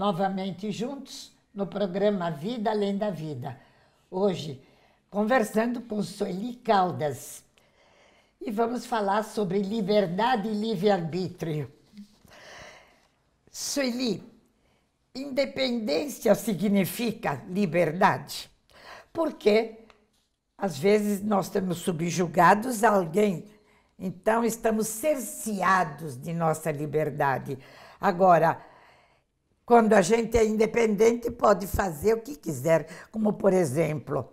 novamente juntos no programa Vida Além da Vida. Hoje, conversando com Sueli Caldas. E vamos falar sobre liberdade e livre-arbítrio. Sueli, independência significa liberdade, porque às vezes nós estamos subjugados a alguém, então estamos cerceados de nossa liberdade. Agora, quando a gente é independente, pode fazer o que quiser. Como, por exemplo,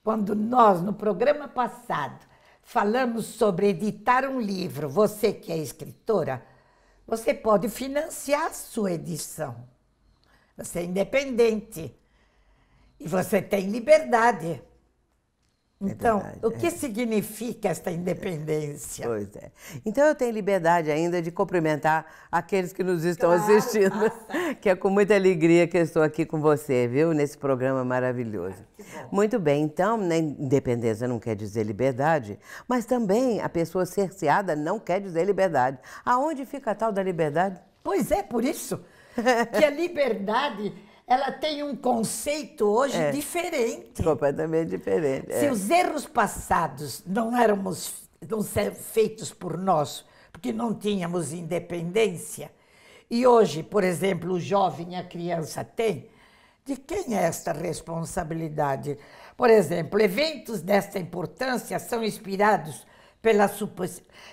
quando nós, no programa passado, falamos sobre editar um livro, você que é escritora, você pode financiar a sua edição. Você é independente e você tem liberdade. É então, é o que significa esta independência? Pois é. Então, eu tenho liberdade ainda de cumprimentar aqueles que nos estão claro, assistindo, que é com muita alegria que eu estou aqui com você, viu, nesse programa maravilhoso. Ah, Muito bem, então, né, independência não quer dizer liberdade, mas também a pessoa cerceada não quer dizer liberdade. Aonde fica a tal da liberdade? Pois é, por isso que a liberdade ela tem um conceito hoje é, diferente. Completamente diferente. Se é. os erros passados não éramos não ser feitos por nós, porque não tínhamos independência, e hoje, por exemplo, o jovem, a criança tem, de quem é esta responsabilidade? Por exemplo, eventos desta importância são inspirados pela,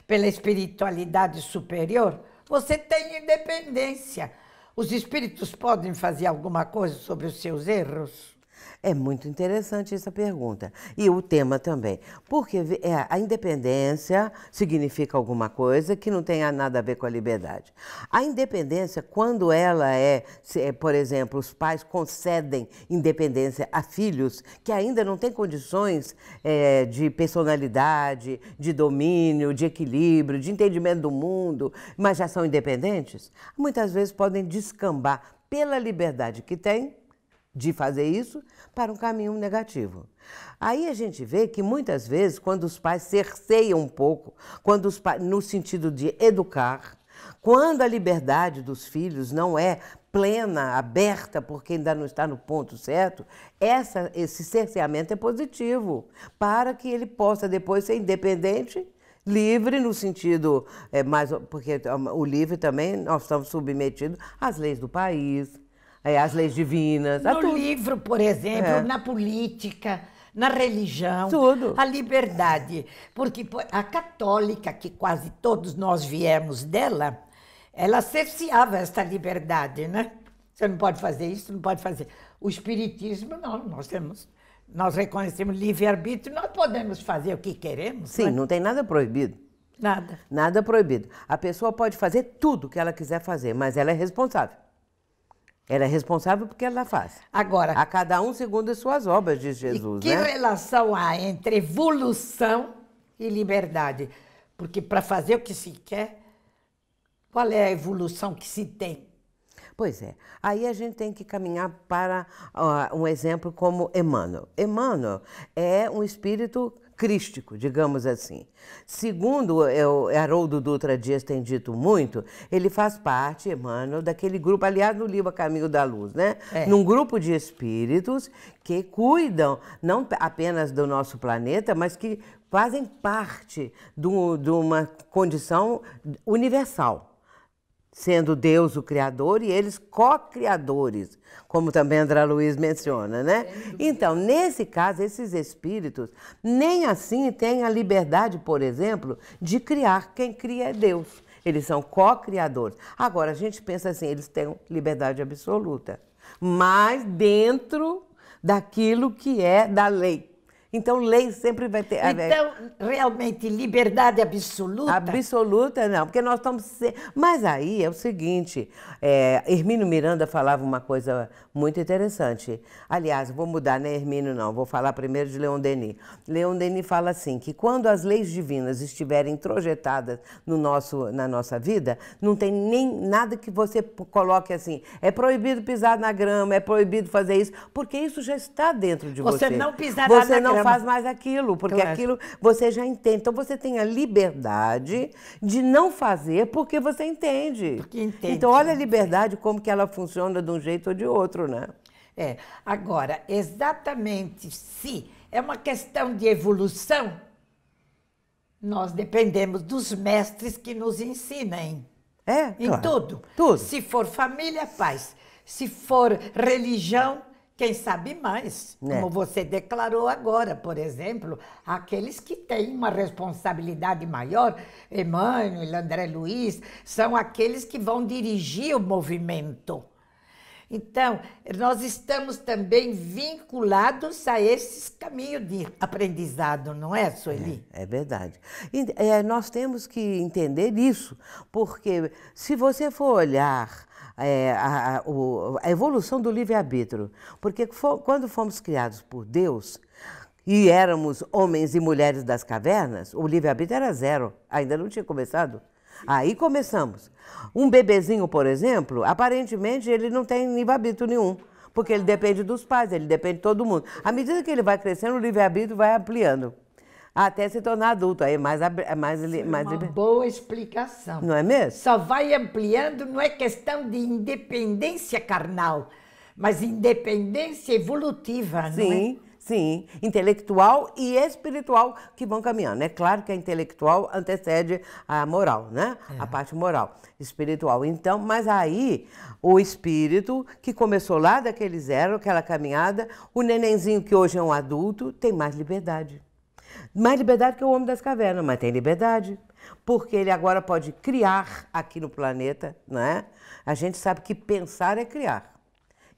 pela espiritualidade superior. Você tem independência os espíritos podem fazer alguma coisa sobre os seus erros? É muito interessante essa pergunta. E o tema também. Porque é, a independência significa alguma coisa que não tenha nada a ver com a liberdade. A independência, quando ela é, é, por exemplo, os pais concedem independência a filhos que ainda não têm condições é, de personalidade, de domínio, de equilíbrio, de entendimento do mundo, mas já são independentes, muitas vezes podem descambar pela liberdade que têm de fazer isso para um caminho negativo. Aí a gente vê que muitas vezes, quando os pais cerceiam um pouco, quando os pais, no sentido de educar, quando a liberdade dos filhos não é plena, aberta, porque ainda não está no ponto certo, essa, esse cerceamento é positivo para que ele possa depois ser independente livre no sentido é, mais porque ah, o livre também nós estamos submetidos às leis do país é, as leis divinas. É no tudo. livro, por exemplo, é. na política, na religião. Tudo. A liberdade. Porque a católica, que quase todos nós viemos dela, ela cerceava essa liberdade, né? Você não pode fazer isso, não pode fazer. O espiritismo, não, nós temos. Nós reconhecemos livre-arbítrio, nós podemos fazer o que queremos. Sim, mas... Né? não tem nada proibido. Nada. Nada proibido. A pessoa pode fazer tudo que ela quiser fazer, mas ela é responsável. Ela é responsável porque ela faz. Agora. A cada um segundo as suas obras, diz Jesus. E que né? relação há entre evolução e liberdade? Porque para fazer o que se quer, qual é a evolução que se tem? Pois é. Aí a gente tem que caminhar para uh, um exemplo como Emmanuel. Emmanuel é um espírito crístico, digamos assim. Segundo é, o Haroldo Dutra Dias tem dito muito, ele faz parte, Emmanuel, daquele grupo, aliás, no livro Caminho da Luz, né? É. Num grupo de espíritos que cuidam não apenas do nosso planeta, mas que fazem parte de uma condição universal sendo Deus o Criador e eles co-criadores, como também André Luiz menciona, né? Então, nesse caso, esses espíritos nem assim têm a liberdade, por exemplo, de criar. Quem cria é Deus. Eles são co-criadores. Agora, a gente pensa assim, eles têm liberdade absoluta, mas dentro daquilo que é da lei então, lei sempre vai ter. Então, realmente, liberdade absoluta? Absoluta, não, porque nós estamos. Mas aí é o seguinte: é, Miranda falava uma coisa muito interessante. Aliás, vou mudar, né, Hermino? Não, vou falar primeiro de Leon Denis. Leon Denis fala assim: que quando as leis divinas estiverem projetadas no nosso, na nossa vida, não tem nem nada que você coloque assim. É proibido pisar na grama, é proibido fazer isso, porque isso já está dentro de você. Você não pisar você na não grama não faz mais aquilo, porque claro. aquilo você já entende. Então você tem a liberdade de não fazer porque você entende. Porque entende. Então olha a né? liberdade como que ela funciona de um jeito ou de outro, né? É. Agora, exatamente se é uma questão de evolução, nós dependemos dos mestres que nos ensinem. É, claro. Em tudo. Tudo. Se for família, paz. Se for religião, quem sabe mais, né? como você declarou agora, por exemplo, aqueles que têm uma responsabilidade maior, Emmanuel, André Luiz, são aqueles que vão dirigir o movimento. Então, nós estamos também vinculados a esses caminhos de aprendizado, não é, Sueli? É, é verdade. E, é, nós temos que entender isso, porque se você for olhar é, a, a, a, evolução do livre-arbítrio. Porque for, quando fomos criados por Deus e éramos homens e mulheres das cavernas, o livre-arbítrio era zero, ainda não tinha começado. Aí começamos. Um bebezinho, por exemplo, aparentemente ele não tem livre-arbítrio nenhum, porque ele depende dos pais, ele depende de todo mundo. À medida que ele vai crescendo, o livre-arbítrio vai ampliando até se tornar adulto. Aí é mais, é mais, é mais uma boa explicação. Não é mesmo? Só vai ampliando, não é questão de independência carnal, mas independência evolutiva, sim, não é? Sim, intelectual e espiritual que vão caminhando. É claro que a intelectual antecede a moral, né? É. A parte moral, espiritual. Então, mas aí o espírito que começou lá daquele zero, aquela caminhada, o nenenzinho que hoje é um adulto, tem mais liberdade. Mais liberdade que o homem das cavernas, mas tem liberdade. Porque ele agora pode criar aqui no planeta, né? A gente sabe que pensar é criar.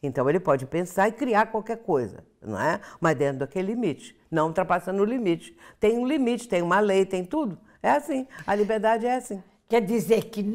Então ele pode pensar e criar qualquer coisa, não é? Mas dentro daquele limite, não ultrapassando o limite. Tem um limite, tem uma lei, tem tudo. É assim, a liberdade é assim. Quer dizer que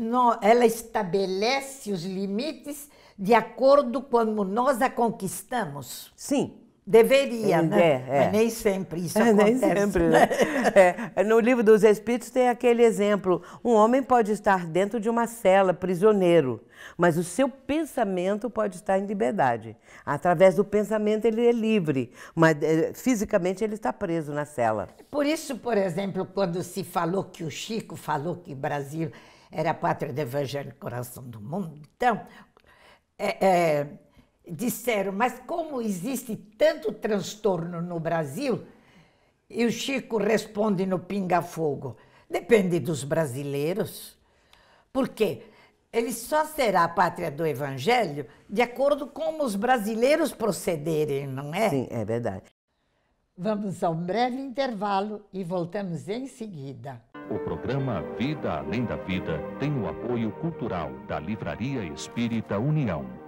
ela estabelece os limites de acordo com como nós a conquistamos? Sim, Deveria, é, né? É, é. Mas nem sempre isso é, acontece. Nem sempre, né? né? É, no livro dos Espíritos tem aquele exemplo: um homem pode estar dentro de uma cela, prisioneiro, mas o seu pensamento pode estar em liberdade. Através do pensamento ele é livre, mas é, fisicamente ele está preso na cela. Por isso, por exemplo, quando se falou que o Chico falou que Brasil era a pátria do Evangelho, coração do mundo, então é, disseram, mas como existe tanto transtorno no Brasil? E o Chico responde no Pinga Fogo: depende dos brasileiros. Por quê? Ele só será a pátria do Evangelho de acordo com como os brasileiros procederem, não é? Sim, é verdade. Vamos a um breve intervalo e voltamos em seguida. O programa Vida Além da Vida tem o apoio cultural da Livraria Espírita União.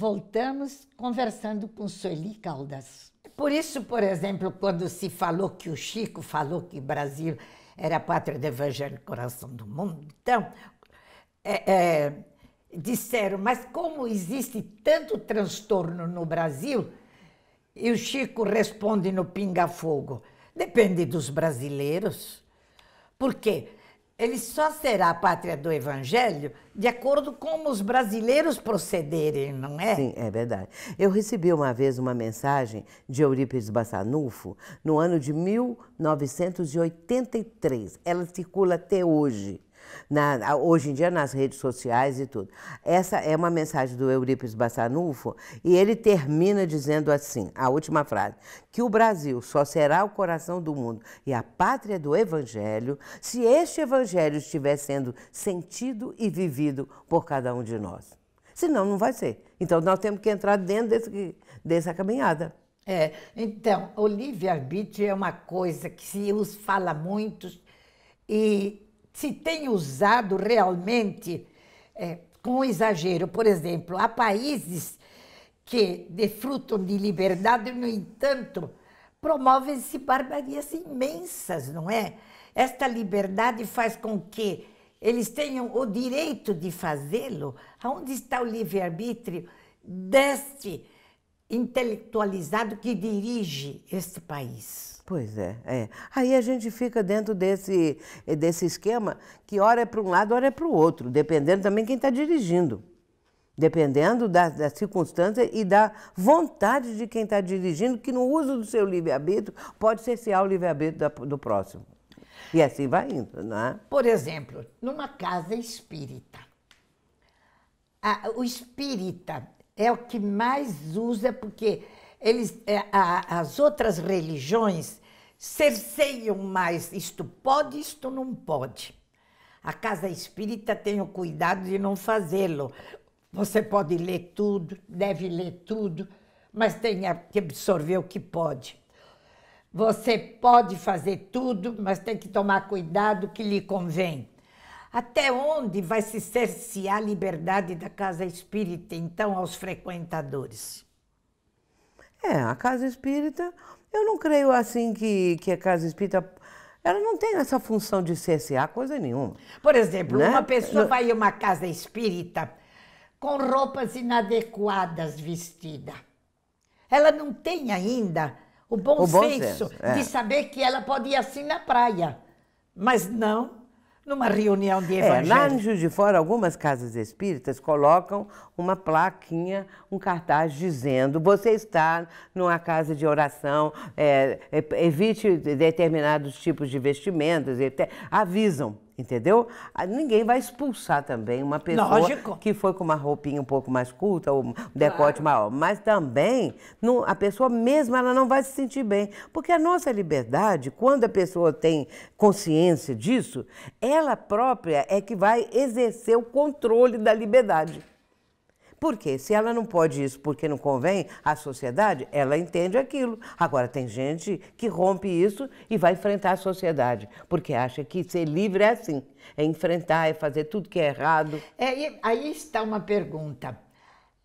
voltamos conversando com Sueli Caldas. Por isso, por exemplo, quando se falou que o Chico falou que Brasil era a pátria do evangelho, coração do mundo, então, é, é, disseram, mas como existe tanto transtorno no Brasil? E o Chico responde no Pinga Fogo, depende dos brasileiros. Por quê? ele só será a pátria do Evangelho de acordo com como os brasileiros procederem, não é? Sim, é verdade. Eu recebi uma vez uma mensagem de Eurípides Bassanufo no ano de 1983. Ela circula até hoje na, hoje em dia nas redes sociais e tudo. Essa é uma mensagem do Eurípides Bassanufo e ele termina dizendo assim, a última frase, que o Brasil só será o coração do mundo e a pátria do Evangelho se este Evangelho estiver sendo sentido e vivido por cada um de nós. Senão não vai ser. Então nós temos que entrar dentro desse, dessa caminhada. É, então, o livre-arbítrio é uma coisa que se fala muito e se tem usado realmente é, com exagero. Por exemplo, há países que desfrutam de liberdade, no entanto, promovem-se barbarias imensas, não é? Esta liberdade faz com que eles tenham o direito de fazê-lo. Onde está o livre-arbítrio deste intelectualizado que dirige este país? Pois é, é. Aí a gente fica dentro desse, eh, desse esquema que ora é para um lado, ora é para o outro, dependendo também quem está dirigindo. Dependendo da, da, circunstância e da vontade de quem está dirigindo, que no uso do seu livre-arbítrio pode cercear o livre-arbítrio do próximo. E assim vai indo, não é? Por exemplo, numa casa espírita, a, o espírita é o que mais usa, porque eles, é, a, as outras religiões cerceiam mais isto pode, isto não pode. A casa espírita tem o cuidado de não fazê-lo. Você pode ler tudo, deve ler tudo, mas tem que absorver o que pode. Você pode fazer tudo, mas tem que tomar cuidado que lhe convém. Até onde vai se cercear a liberdade da casa espírita, então, aos frequentadores? É, a casa espírita eu não creio assim que, que a casa espírita ela não tem essa função de CSA, coisa nenhuma. Por exemplo, né? uma pessoa vai em uma casa espírita com roupas inadequadas vestida. Ela não tem ainda o bom, o bom senso, senso é. de saber que ela pode ir assim na praia. Mas não, numa reunião de evangelho. É, lá em Juiz de Fora, algumas casas espíritas colocam uma plaquinha, um cartaz dizendo: você está numa casa de oração, é, é evite determinados tipos de vestimentos, avisam. Entendeu? Ah, ninguém vai expulsar também uma pessoa Lógico. que foi com uma roupinha um pouco mais curta ou um decote claro. maior. Mas também não, a pessoa mesma ela não vai se sentir bem. Porque a nossa liberdade, quando a pessoa tem consciência disso, ela própria é que vai exercer o controle da liberdade. Porque se ela não pode isso porque não convém à sociedade, ela entende aquilo. Agora, tem gente que rompe isso e vai enfrentar a sociedade, porque acha que ser livre é assim é enfrentar, é fazer tudo que é errado. É, aí está uma pergunta.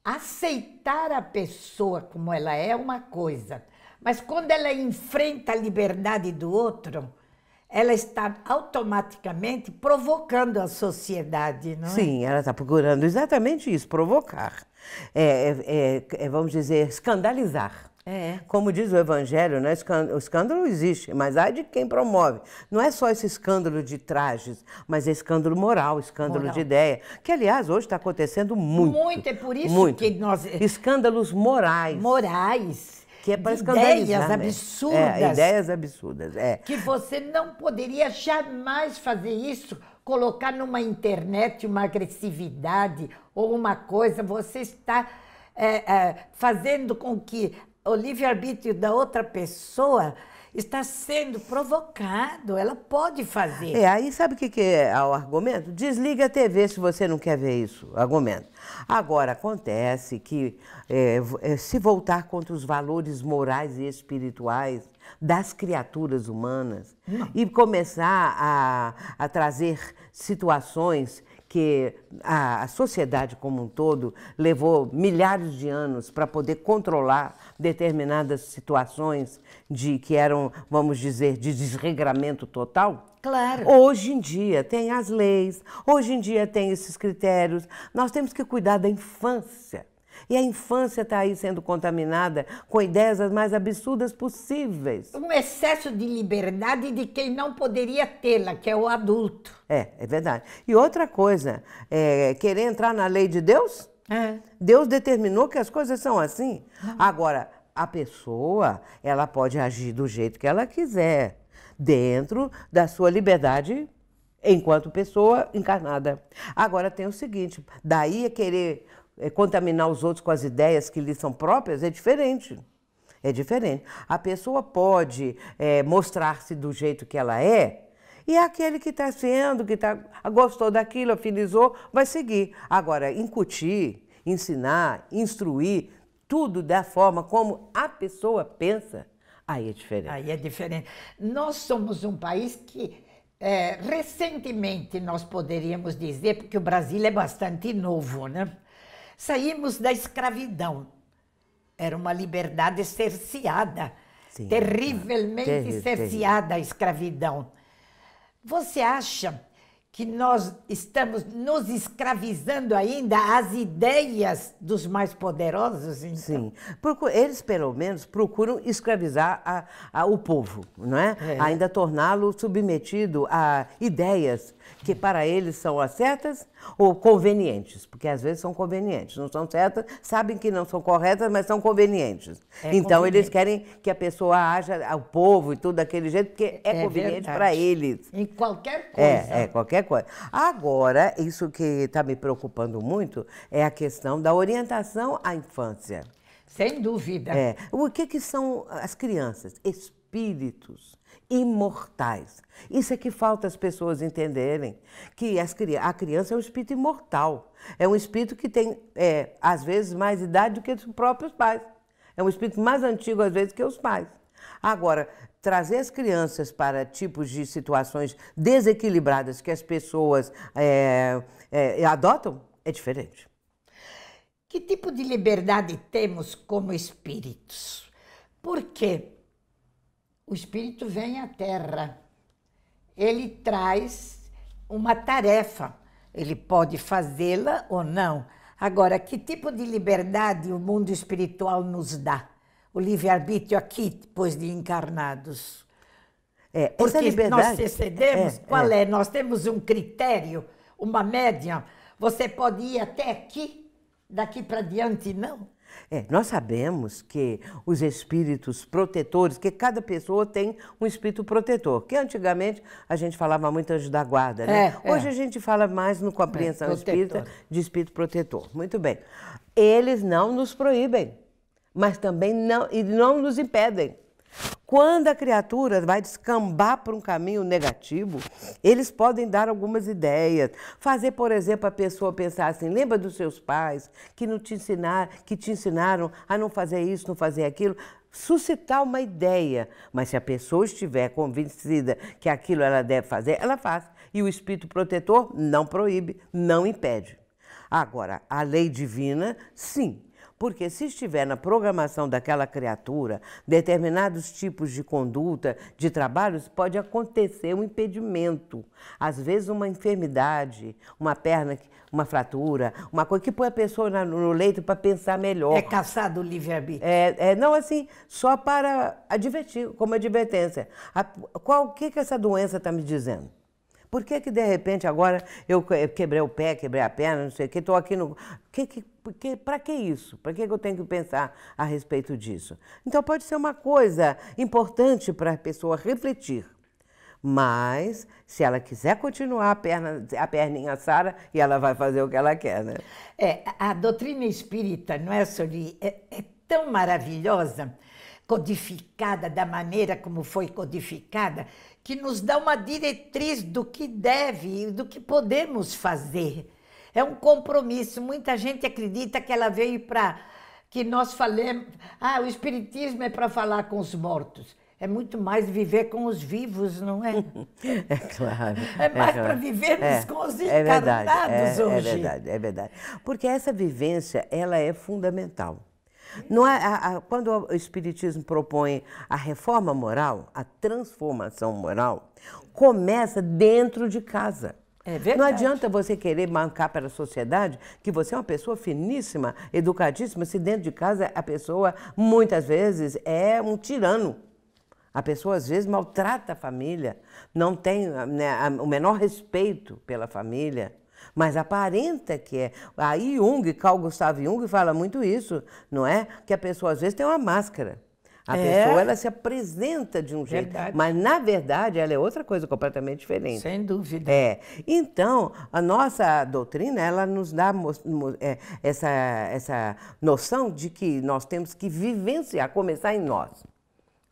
Aceitar a pessoa como ela é, é uma coisa, mas quando ela enfrenta a liberdade do outro, ela está automaticamente provocando a sociedade, não é? Sim, ela está procurando exatamente isso, provocar. É, é, é, é vamos dizer, escandalizar. É. Como diz o Evangelho, né? o escândalo existe, mas há de quem promove. Não é só esse escândalo de trajes, mas é escândalo moral, escândalo moral. de ideia, que aliás hoje está acontecendo muito. Muito, é por isso muito. que nós. Escândalos morais. Morais que é para Ideias absurdas. É, ideias absurdas, é. Que você não poderia jamais fazer isso, colocar numa internet uma agressividade ou uma coisa. Você está é, é, fazendo com que o livre-arbítrio da outra pessoa está sendo provocado, ela pode fazer. É, aí sabe o que, que é o argumento? Desliga a TV se você não quer ver isso, argumento. Agora, acontece que é, é, se voltar contra os valores morais e espirituais das criaturas humanas não. e começar a, a trazer situações porque a, a sociedade como um todo levou milhares de anos para poder controlar determinadas situações de que eram, vamos dizer, de desregramento total. Claro. Hoje em dia tem as leis, hoje em dia tem esses critérios. Nós temos que cuidar da infância. E a infância está aí sendo contaminada com ideias as mais absurdas possíveis. Um excesso de liberdade de quem não poderia tê-la, que é o adulto. É, é verdade. E outra coisa, é, querer entrar na lei de Deus? É. Deus determinou que as coisas são assim. Ah. Agora, a pessoa, ela pode agir do jeito que ela quiser, dentro da sua liberdade enquanto pessoa encarnada. Agora tem o seguinte, daí é querer é contaminar os outros com as ideias que lhe são próprias é diferente. É diferente. A pessoa pode é, mostrar-se do jeito que ela é, e é aquele que está sendo, que tá, ah, gostou daquilo, afinizou, vai seguir. Agora, incutir, ensinar, instruir, tudo da forma como a pessoa pensa, aí é diferente. Aí é diferente. Nós somos um país que é, recentemente nós poderíamos dizer, porque o Brasil é bastante novo, né? Saímos da escravidão. Era uma liberdade cerceada, Sim, é. terrivelmente terrível, cerceada a escravidão. Você acha que nós estamos nos escravizando ainda às ideias dos mais poderosos? Então? Sim, eles pelo menos procuram escravizar a, a, o povo, não é? é. Ainda torná-lo submetido a ideias que para eles são as certas ou convenientes, porque às vezes são convenientes, não são certas, sabem que não são corretas, mas são convenientes. É então conveniente. eles querem que a pessoa haja ao povo e tudo daquele jeito, porque é, é conveniente para eles. Em qualquer coisa. É, é, qualquer coisa. Agora, isso que está me preocupando muito é a questão da orientação à infância. Sem dúvida. É. O que, que são as crianças? Espíritos imortais. Isso é que falta as pessoas entenderem, que as, a criança é um espírito imortal. É um espírito que tem, é, às vezes, mais idade do que os próprios pais. É um espírito mais antigo, às vezes, que os pais. Agora, trazer as crianças para tipos de situações desequilibradas que as pessoas é, é, adotam é diferente. Que tipo de liberdade temos como espíritos? Por quê? o espírito vem à Terra. Ele traz uma tarefa. Ele pode fazê-la ou não. Agora, que tipo de liberdade o mundo espiritual nos dá? O livre-arbítrio aqui, depois de encarnados. É, Porque nós excedemos, é, é. qual é. é? Nós temos um critério, uma média. Você pode ir até aqui, daqui para diante não. É, nós sabemos que os espíritos protetores, que cada pessoa tem um espírito protetor, que antigamente a gente falava muito anjo da guarda, né? É, é. Hoje é. a gente fala mais no compreensão é, espírita de espírito protetor. Muito bem. Eles não nos proíbem, mas também não, e não nos impedem. Quando a criatura vai descambar para um caminho negativo, eles podem dar algumas ideias. Fazer, por exemplo, a pessoa pensar assim: lembra dos seus pais que não te ensinaram, que te ensinaram a não fazer isso, não fazer aquilo? Suscitar uma ideia, mas se a pessoa estiver convencida que aquilo ela deve fazer, ela faz. E o espírito protetor não proíbe, não impede. Agora, a lei divina, sim, porque se estiver na programação daquela criatura determinados tipos de conduta, de trabalhos, pode acontecer um impedimento. Às vezes uma enfermidade, uma perna, uma fratura, uma coisa que põe a pessoa no leito para pensar melhor. É caçado o livre-arbítrio. É, é, não assim, só para advertir, como advertência. A, qual, o que, que essa doença está me dizendo? Por que que de repente agora eu quebrei o pé, quebrei a perna, não sei o que, estou aqui no... Que, que, que, para que isso? Para que, que eu tenho que pensar a respeito disso? Então pode ser uma coisa importante para a pessoa refletir. Mas, se ela quiser continuar a, perna, a perninha Sara, e ela vai fazer o que ela quer, né? É, a doutrina espírita, não é, Soli? É, é tão maravilhosa, codificada da maneira como foi codificada, que nos dá uma diretriz do que deve e do que podemos fazer. É um compromisso. Muita gente acredita que ela veio para que nós falemos, ah, o espiritismo é para falar com os mortos. É muito mais viver com os vivos, não é? é claro. É, é mais é claro. para vivermos é, com os é encarnados é verdade, é hoje. É verdade, é verdade. Porque essa vivência, ela é fundamental. Não é, a, a, quando o Espiritismo propõe a reforma moral, a transformação moral, começa dentro de casa. É verdade. Não adianta você querer mancar para a sociedade que você é uma pessoa finíssima, educadíssima, se dentro de casa a pessoa muitas vezes é um tirano. A pessoa às vezes maltrata a família, não tem né, o menor respeito pela família mas aparenta que é. Aí, Jung, Carl Gustav Jung, fala muito isso, não é? Que a pessoa às vezes tem uma máscara. A é. pessoa ela se apresenta de um jeito, verdade. mas na verdade ela é outra coisa completamente diferente. Sem dúvida. É. Então a nossa doutrina ela nos dá é, essa essa noção de que nós temos que vivenciar, começar em nós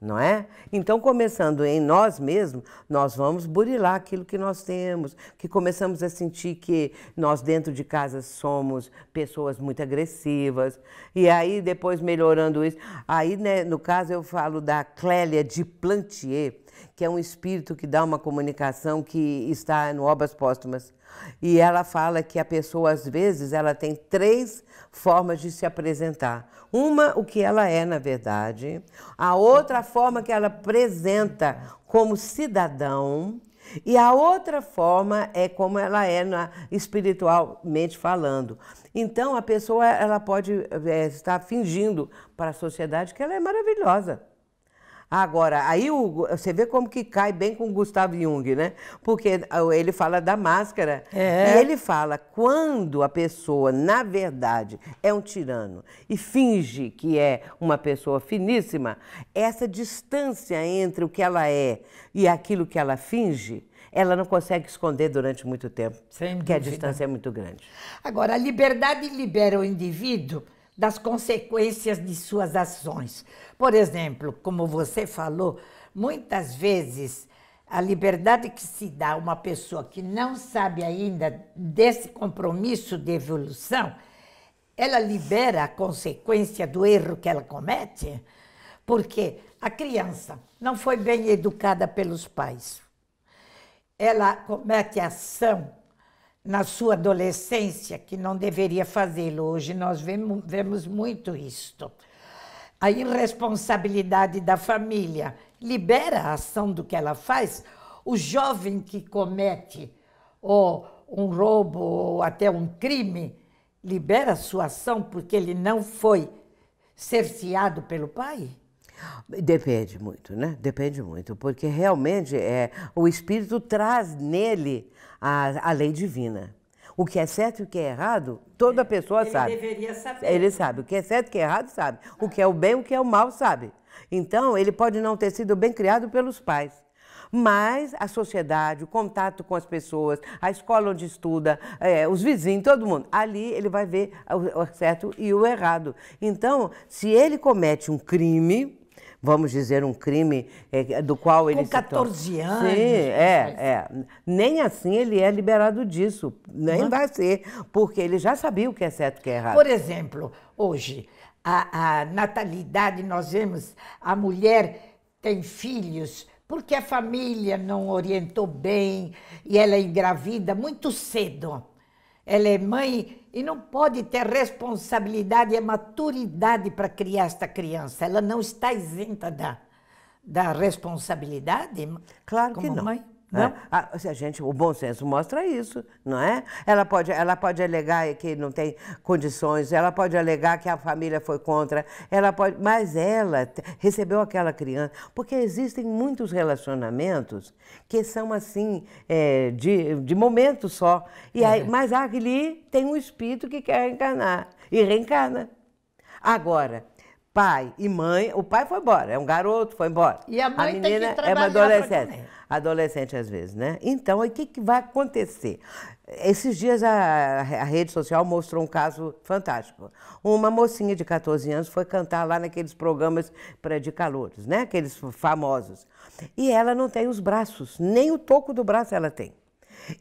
não é? Então, começando em nós mesmos, nós vamos burilar aquilo que nós temos, que começamos a sentir que nós dentro de casa somos pessoas muito agressivas, e aí depois melhorando isso. Aí, né, no caso, eu falo da Clélia de Plantier, que é um espírito que dá uma comunicação que está no Obras Póstumas. E ela fala que a pessoa, às vezes, ela tem três formas de se apresentar. Uma, o que ela é, na verdade. A outra, a forma que ela apresenta como cidadão. E a outra forma é como ela é na, espiritualmente falando. Então, a pessoa ela pode é, estar fingindo para a sociedade que ela é maravilhosa. Agora, aí o, você vê como que cai bem com o Gustavo Jung, né? Porque ah, ele fala da máscara é. e ele fala quando a pessoa, na verdade, é um tirano e finge que é uma pessoa finíssima, essa distância entre o que ela é e aquilo que ela finge, ela não consegue esconder durante muito tempo, Sem porque dúvida. a distância é muito grande. Agora, a liberdade libera o indivíduo das consequências de suas ações. Por exemplo, como você falou, muitas vezes a liberdade que se dá a uma pessoa que não sabe ainda desse compromisso de evolução, ela libera a consequência do erro que ela comete, porque a criança não foi bem educada pelos pais. Ela comete ação na sua adolescência, que não deveria fazê-lo. Hoje nós vemos, vemos muito isto. A irresponsabilidade da família libera a ação do que ela faz. O jovem que comete ou um roubo ou até um crime libera a sua ação porque ele não foi cerceado pelo pai? Depende muito, né? Depende muito, porque realmente é, o espírito traz nele a, a lei divina. O que é certo e o que é errado, toda é, pessoa ele sabe. Ele deveria saber. Ele sabe. O que é certo e o que é errado, sabe. O que é o bem e o que é o mal, sabe. Então, ele pode não ter sido bem criado pelos pais. Mas a sociedade, o contato com as pessoas, a escola onde estuda, é, os vizinhos, todo mundo, ali ele vai ver o certo e o errado. Então, se ele comete um crime, vamos dizer, um crime é, do qual ele Com 14 anos. Sim, é, é. Nem assim ele é liberado disso. Nem é? vai ser, porque ele já sabia o que é certo e o que é errado. Por exemplo, hoje, a, a natalidade, nós vemos a mulher tem filhos porque a família não orientou bem e ela é engravida muito cedo. Ela é mãe e não pode ter responsabilidade e é maturidade para criar esta criança. Ela não está isenta da, da responsabilidade claro como que não. mãe. Né? A, ah, se a gente, o bom senso mostra isso, não é? Ela pode, ela pode alegar que não tem condições, ela pode alegar que a família foi contra, ela pode, mas ela recebeu aquela criança, porque existem muitos relacionamentos que são assim é, de, de momento só, e aí, é. mas ali tem um espírito que quer encarnar e reencarna. Agora pai e mãe, o pai foi embora, é um garoto, foi embora. E a mãe a menina é uma adolescente, adolescente às vezes, né? Então, o que, que vai acontecer? Esses dias a, a, rede social mostrou um caso fantástico. Uma mocinha de 14 anos foi cantar lá naqueles programas para de calores, né? Aqueles famosos. E ela não tem os braços, nem o toco do braço ela tem.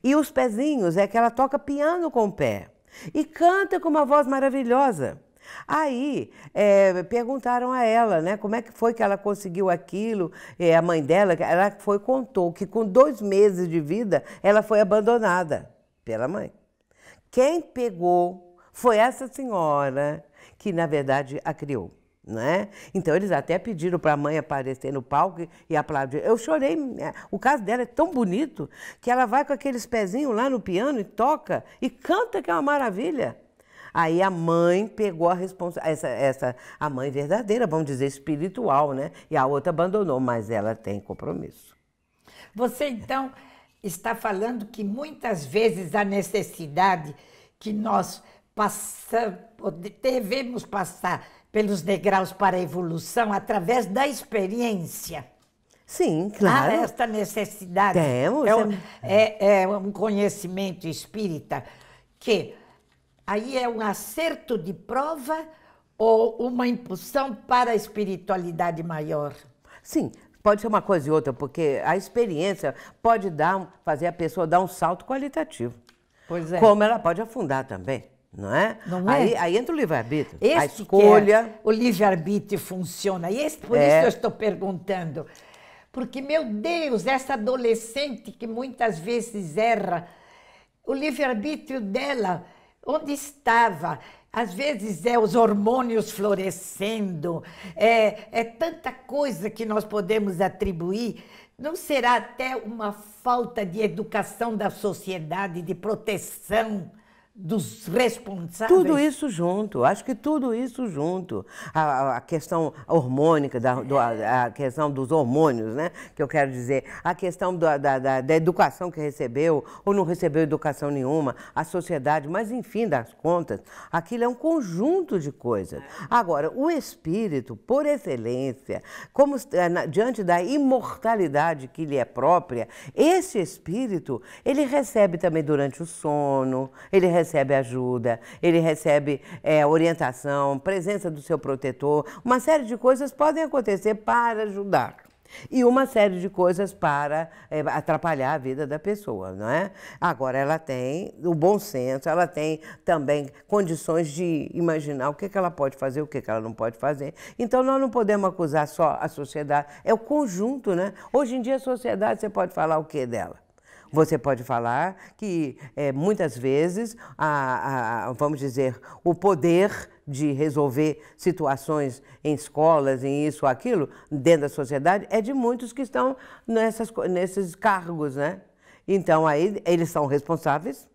E os pezinhos é que ela toca piano com o pé e canta com uma voz maravilhosa. Aí é, perguntaram a ela, né, como é que foi que ela conseguiu aquilo? É, a mãe dela, ela foi contou que com dois meses de vida ela foi abandonada pela mãe. Quem pegou foi essa senhora que na verdade a criou. Né? Então eles até pediram para a mãe aparecer no palco e aplaudir. Eu chorei. Né? O caso dela é tão bonito que ela vai com aqueles pezinhos lá no piano e toca e canta que é uma maravilha. Aí a mãe pegou a responsabilidade, essa, essa, a mãe verdadeira, vamos dizer, espiritual, né? E a outra abandonou, mas ela tem compromisso. Você então está falando que muitas vezes a necessidade que nós passamos, devemos passar pelos degraus para a evolução através da experiência. Sim, claro. Há ah, esta necessidade. Temos. É, é um, é, é um conhecimento espírita que Aí é um acerto de prova ou uma impulsão para a espiritualidade maior? Sim, pode ser uma coisa e outra, porque a experiência pode dar, fazer a pessoa dar um salto qualitativo. Pois é. Como ela pode afundar também, não é? Não é? Aí, aí entra o livre-arbítrio. A é escolha. É, o livre-arbítrio funciona. E esse, por é. isso eu estou perguntando. Porque, meu Deus, essa adolescente que muitas vezes erra, o livre-arbítrio dela onde estava? Às vezes é os hormônios florescendo, é, é tanta coisa que nós podemos atribuir. Não será até uma falta de educação da sociedade, de proteção dos responsáveis? Tudo isso junto, acho que tudo isso junto. A, a questão hormônica, da, do, a, questão dos hormônios, né? Que eu quero dizer, a questão da, da, da, educação que recebeu ou não recebeu educação nenhuma, a sociedade, mas enfim, das contas, aquilo é um conjunto de coisas. Agora, o espírito, por excelência, como eh, diante da imortalidade que lhe é própria, esse espírito, ele recebe também durante o sono, ele recebe recebe ajuda, ele recebe é, orientação, presença do seu protetor. Uma série de coisas podem acontecer para ajudar e uma série de coisas para é, atrapalhar a vida da pessoa, não é? Agora, ela tem o bom senso, ela tem também condições de imaginar o que, que ela pode fazer, o que, que ela não pode fazer. Então, nós não podemos acusar só a sociedade, é o conjunto, né? Hoje em dia, a sociedade, você pode falar o que dela? Você pode falar que é, muitas vezes, a, a, vamos dizer, o poder de resolver situações em escolas, em isso, ou aquilo, dentro da sociedade, é de muitos que estão nessas, nesses cargos, né? Então, aí eles são responsáveis.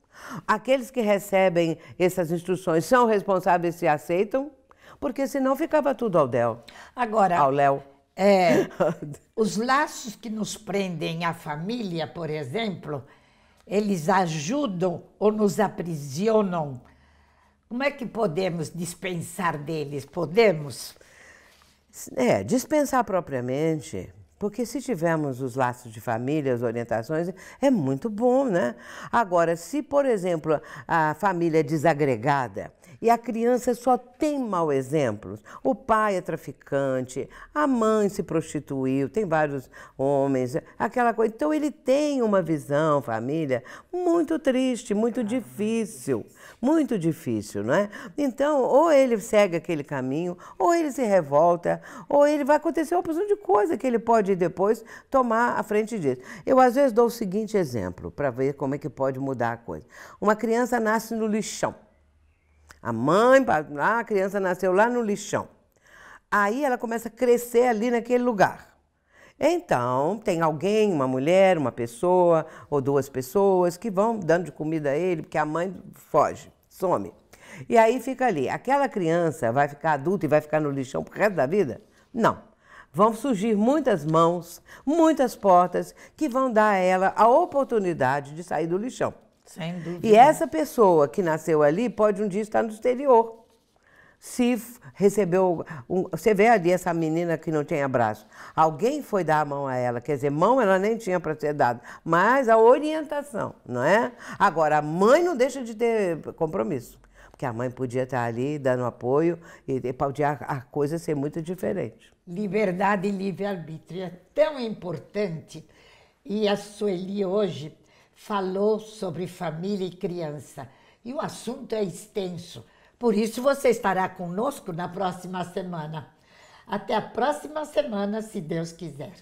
Aqueles que recebem essas instruções são responsáveis se aceitam, porque senão ficava tudo ao Del. Agora, ao Léo. É, os laços que nos prendem à família, por exemplo, eles ajudam ou nos aprisionam. Como é que podemos dispensar deles? Podemos? É, dispensar propriamente, porque se tivermos os laços de família, as orientações, é muito bom, né? Agora, se, por exemplo, a família é desagregada e a criança só tem mau exemplos. O pai é traficante, a mãe se prostituiu, tem vários homens, aquela coisa. Então ele tem uma visão, família, muito triste, muito ah, difícil, muito difícil, não é? Então, ou ele segue aquele caminho, ou ele se revolta, ou ele vai acontecer uma opção de coisa que ele pode depois tomar à frente disso. Eu às vezes dou o seguinte exemplo para ver como é que pode mudar a coisa. Uma criança nasce no lixão. A mãe, lá, a criança nasceu lá no lixão. Aí ela começa a crescer ali naquele lugar. Então, tem alguém, uma mulher, uma pessoa ou duas pessoas que vão dando de comida a ele, porque a mãe foge, some. E aí fica ali. Aquela criança vai ficar adulta e vai ficar no lixão pro resto da vida? Não. Vão surgir muitas mãos, muitas portas que vão dar a ela a oportunidade de sair do lixão. Sem dúvida. E essa pessoa que nasceu ali pode um dia estar no exterior. Se recebeu. Um, você vê ali essa menina que não tinha abraço. Alguém foi dar a mão a ela. Quer dizer, mão ela nem tinha para ser dada. Mas a orientação, não é? Agora, a mãe não deixa de ter compromisso. Porque a mãe podia estar ali dando apoio e podia a coisa ser muito diferente. Liberdade e livre-arbítrio é tão importante. E a Sueli hoje falou sobre família e criança. E o assunto é extenso, por isso você estará conosco na próxima semana. Até a próxima semana, se Deus quiser.